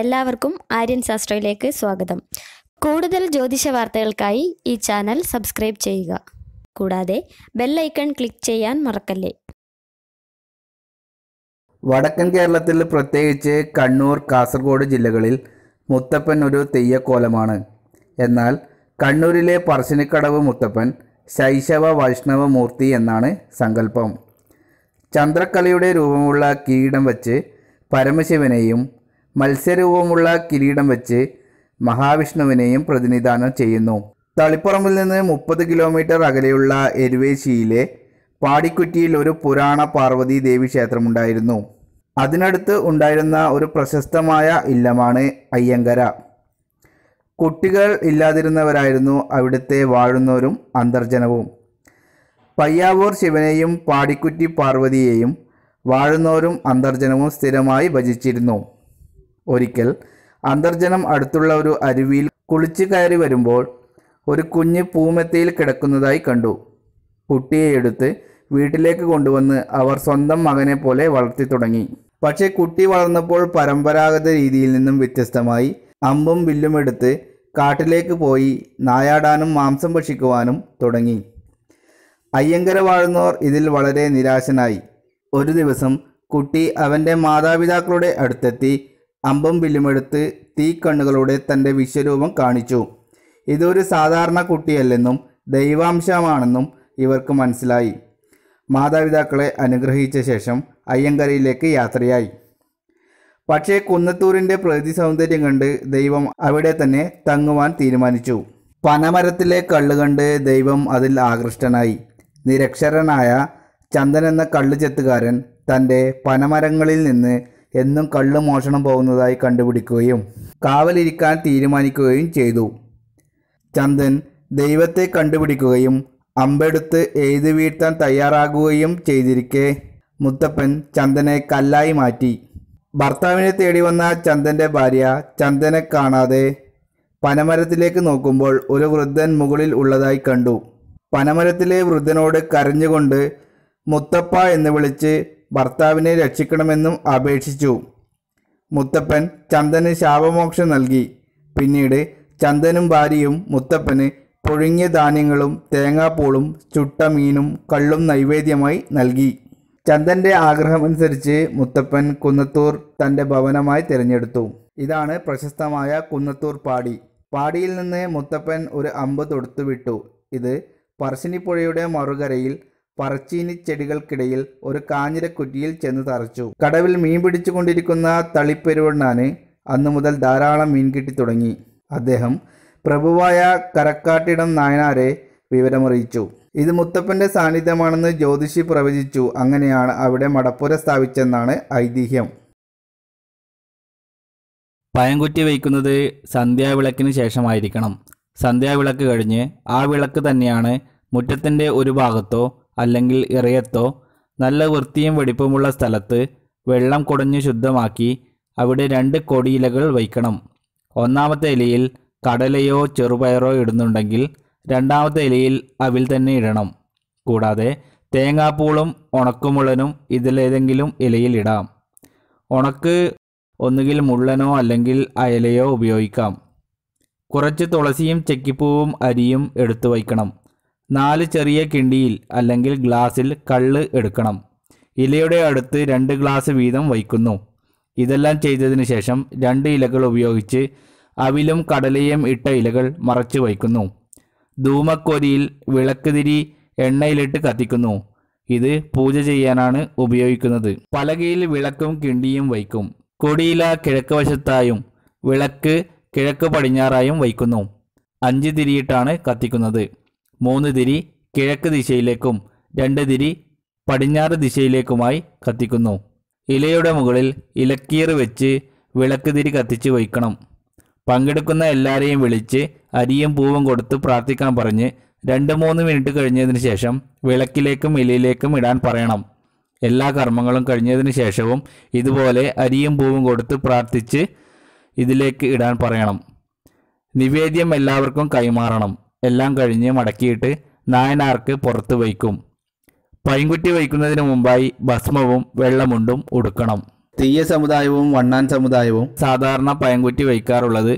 എല്ലാവർക്കും ആര്യൻ ശാസ്ത്രയിലേക്ക് സ്വാഗതം കൂടുതൽ ജ്യോതിഷ വാർത്തകൾക്കായി ഈ ചാനൽ സബ്സ്ക്രൈബ് ചെയ്യുക കൂടാതെ ബെല്ലൈക്കൺ ക്ലിക്ക് ചെയ്യാൻ മറക്കല്ലേ വടക്കൻ കേരളത്തിൽ പ്രത്യേകിച്ച് കണ്ണൂർ കാസർഗോഡ് ജില്ലകളിൽ മുത്തപ്പൻ ഒരു തെയ്യക്കോലമാണ് എന്നാൽ കണ്ണൂരിലെ പറശ്ശിനിക്കടവ് മുത്തപ്പൻ ശൈശവ വൈഷ്ണവ മൂർത്തി എന്നാണ് സങ്കല്പം ചന്ദ്രക്കലയുടെ രൂപമുള്ള കിരീടം വച്ച് പരമശിവനെയും മത്സ്യരൂപമുള്ള കിരീടം വെച്ച് മഹാവിഷ്ണുവിനെയും പ്രതിനിധാനം ചെയ്യുന്നു തളിപ്പറമ്പിൽ നിന്ന് മുപ്പത് കിലോമീറ്റർ അകലെയുള്ള എരുവേശിയിലെ പാടിക്കുറ്റിയിൽ ഒരു പുരാണ പാർവതി ദേവി ക്ഷേത്രമുണ്ടായിരുന്നു അതിനടുത്ത് ഉണ്ടായിരുന്ന ഒരു പ്രശസ്തമായ ഇല്ലമാണ് അയ്യങ്കര കുട്ടികൾ ഇല്ലാതിരുന്നവരായിരുന്നു അവിടുത്തെ വാഴുന്നവരും അന്തർജനവും പയ്യാവൂർ ശിവനെയും പാടിക്കുറ്റി പാർവതിയെയും വാഴുന്നവരും അന്തർജനവും സ്ഥിരമായി ഭജിച്ചിരുന്നു ഒരിക്കൽ അന്തർജനം അടുത്തുള്ള ഒരു അരുവിയിൽ കുളിച്ചു കയറി വരുമ്പോൾ ഒരു കുഞ്ഞ് പൂമെത്തയിൽ കിടക്കുന്നതായി കണ്ടു കുട്ടിയെ എടുത്ത് വീട്ടിലേക്ക് കൊണ്ടുവന്ന് അവർ സ്വന്തം മകനെ പോലെ വളർത്തി തുടങ്ങി പക്ഷേ കുട്ടി വളർന്നപ്പോൾ പരമ്പരാഗത രീതിയിൽ നിന്നും വ്യത്യസ്തമായി അമ്പും വില്ലും എടുത്ത് കാട്ടിലേക്ക് പോയി നായാടാനും മാംസം ഭക്ഷിക്കുവാനും തുടങ്ങി അയ്യങ്കര വാഴുന്നവർ ഇതിൽ വളരെ നിരാശനായി ഒരു ദിവസം കുട്ടി അവൻ്റെ മാതാപിതാക്കളുടെ അടുത്തെത്തി അമ്പും വില്ലുമെടുത്ത് തീക്കണ്ണുകളോടെ തൻ്റെ വിശ്വരൂപം കാണിച്ചു ഇതൊരു സാധാരണ കുട്ടിയല്ലെന്നും ദൈവാംശമാണെന്നും ഇവർക്ക് മനസ്സിലായി മാതാപിതാക്കളെ അനുഗ്രഹിച്ച ശേഷം അയ്യങ്കരയിലേക്ക് യാത്രയായി പക്ഷേ കുന്നത്തൂരിൻ്റെ പ്രകൃതി സൗന്ദര്യം കണ്ട് ദൈവം അവിടെ തന്നെ തങ്ങുവാൻ തീരുമാനിച്ചു പനമരത്തിലെ കള്ളു കണ്ട് ദൈവം അതിൽ ആകൃഷ്ടനായി നിരക്ഷരനായ ചന്ദൻ എന്ന കള്ള് തൻ്റെ പനമരങ്ങളിൽ നിന്ന് എന്നും കള്ളു മോഷണം പോകുന്നതായി കണ്ടുപിടിക്കുകയും കാവലിരിക്കാൻ തീരുമാനിക്കുകയും ചെയ്തു ചന്ദൻ ദൈവത്തെ കണ്ടുപിടിക്കുകയും അമ്പെടുത്ത് എഴുതി വീഴ്ത്താൻ തയ്യാറാകുകയും ചെയ്തിരിക്കെ മുത്തപ്പൻ ചന്ദനെ കല്ലായി മാറ്റി ഭർത്താവിനെ തേടി വന്ന ചന്ദൻ്റെ ഭാര്യ ചന്ദനെ കാണാതെ പനമരത്തിലേക്ക് നോക്കുമ്പോൾ ഒരു വൃദ്ധൻ മുകളിൽ ഉള്ളതായി കണ്ടു പനമരത്തിലെ വൃദ്ധനോട് കരഞ്ഞുകൊണ്ട് മുത്തപ്പ എന്ന് വിളിച്ച് ഭർത്താവിനെ രക്ഷിക്കണമെന്നും അപേക്ഷിച്ചു മുത്തപ്പൻ ചന്ദന് ശാപമോക്ഷം നൽകി പിന്നീട് ചന്ദനും ഭാര്യയും മുത്തപ്പന് പുഴുങ്ങിയ ധാന്യങ്ങളും തേങ്ങാപ്പൂളും ചുട്ട മീനും കള്ളും നൈവേദ്യമായി നൽകി ചന്ദൻ്റെ ആഗ്രഹമനുസരിച്ച് മുത്തപ്പൻ കുന്നത്തൂർ തൻ്റെ ഭവനമായി തിരഞ്ഞെടുത്തു ഇതാണ് പ്രശസ്തമായ കുന്നത്തൂർ പാടി പാടിയിൽ നിന്ന് മുത്തപ്പൻ ഒരു അമ്പ് തൊടുത്തുവിട്ടു ഇത് പറശ്ശിനിപ്പുഴയുടെ മറുകരയിൽ പറച്ചീനി ചെടികൾക്കിടയിൽ ഒരു കാഞ്ഞിരക്കുറ്റിയിൽ ചെന്ന് തറച്ചു കടവിൽ മീൻ പിടിച്ചുകൊണ്ടിരിക്കുന്ന തളിപ്പെരുവണ്ണാന് അന്നു മുതൽ ധാരാളം മീൻ കിട്ടി തുടങ്ങി അദ്ദേഹം പ്രഭുവായ കരക്കാട്ടിടം നായനാരെ വിവരമറിയിച്ചു ഇത് മുത്തപ്പൻ്റെ സാന്നിധ്യമാണെന്ന് ജ്യോതിഷി പ്രവചിച്ചു അങ്ങനെയാണ് അവിടെ മടപ്പുര സ്ഥാപിച്ചെന്നാണ് ഐതിഹ്യം പയംകുറ്റി വയ്ക്കുന്നത് സന്ധ്യാവിളക്കിന് ശേഷമായിരിക്കണം സന്ധ്യാവിളക്ക് കഴിഞ്ഞ് ആ വിളക്ക് തന്നെയാണ് മുറ്റത്തിൻ്റെ ഒരു ഭാഗത്തോ അല്ലെങ്കിൽ ഇറയത്തോ നല്ല വൃത്തിയും വെടിപ്പുമുള്ള സ്ഥലത്ത് വെള്ളം കുടഞ്ഞു ശുദ്ധമാക്കി അവിടെ രണ്ട് കൊടിയിലകൾ വയ്ക്കണം ഒന്നാമത്തെ ഇലയിൽ കടലയോ ചെറുപയറോ ഇടുന്നുണ്ടെങ്കിൽ രണ്ടാമത്തെ ഇലയിൽ അവിൽ തന്നെ ഇടണം കൂടാതെ തേങ്ങാപ്പൂളും ഉണക്കുമുള്ളനും ഇതിലേതെങ്കിലും ഇലയിൽ ഇടാം ഉണക്ക് ഒന്നുകിൽ മുള്ളനോ അല്ലെങ്കിൽ അയലയോ ഉപയോഗിക്കാം കുറച്ച് തുളസിയും ചെക്കിപ്പൂവും അരിയും എടുത്തു വയ്ക്കണം നാല് ചെറിയ കിണ്ടിയിൽ അല്ലെങ്കിൽ ഗ്ലാസ്സിൽ കള്ള് എടുക്കണം ഇലയുടെ അടുത്ത് രണ്ട് ഗ്ലാസ് വീതം വയ്ക്കുന്നു ഇതെല്ലാം ചെയ്തതിനു ശേഷം രണ്ട് ഇലകൾ ഉപയോഗിച്ച് അവിലും കടലയും ഇട്ട ഇലകൾ മറച്ച് വയ്ക്കുന്നു ധൂമക്കൊരിയിൽ വിളക്ക് തിരി എണ്ണയിലിട്ട് കത്തിക്കുന്നു ഇത് പൂജ ചെയ്യാനാണ് ഉപയോഗിക്കുന്നത് പലകയിൽ വിളക്കും കിണ്ടിയും വയ്ക്കും കൊടിയില കിഴക്ക് വശത്തായും വിളക്ക് കിഴക്ക് പടിഞ്ഞാറായും വയ്ക്കുന്നു അഞ്ച് തിരിയിട്ടാണ് കത്തിക്കുന്നത് മൂന്ന് തിരി കിഴക്ക് ദിശയിലേക്കും രണ്ട് തിരി പടിഞ്ഞാറ് ദിശയിലേക്കുമായി കത്തിക്കുന്നു ഇലയുടെ മുകളിൽ ഇലക്കീർ വെച്ച് വിളക്ക് തിരി കത്തിച്ച് വയ്ക്കണം പങ്കെടുക്കുന്ന എല്ലാവരെയും വിളിച്ച് അരിയും പൂവും കൊടുത്ത് പ്രാർത്ഥിക്കാൻ പറഞ്ഞ് രണ്ട് മൂന്ന് മിനിറ്റ് കഴിഞ്ഞതിന് ശേഷം വിളക്കിലേക്കും ഇലയിലേക്കും ഇടാൻ പറയണം എല്ലാ കർമ്മങ്ങളും കഴിഞ്ഞതിന് ശേഷവും ഇതുപോലെ അരിയും പൂവും കൊടുത്ത് പ്രാർത്ഥിച്ച് ഇതിലേക്ക് ഇടാൻ പറയണം നിവേദ്യം എല്ലാവർക്കും കൈമാറണം എല്ലാം കഴിഞ്ഞ് മടക്കിയിട്ട് നായനാർക്ക് പുറത്ത് വയ്ക്കും പൈൻകുറ്റി വയ്ക്കുന്നതിന് മുമ്പായി ഭസ്മവും വെള്ളമുണ്ടും ഉടുക്കണം തീയ സമുദായവും വണ്ണാൻ സമുദായവും സാധാരണ പയങ്കുറ്റി വയ്ക്കാറുള്ളത്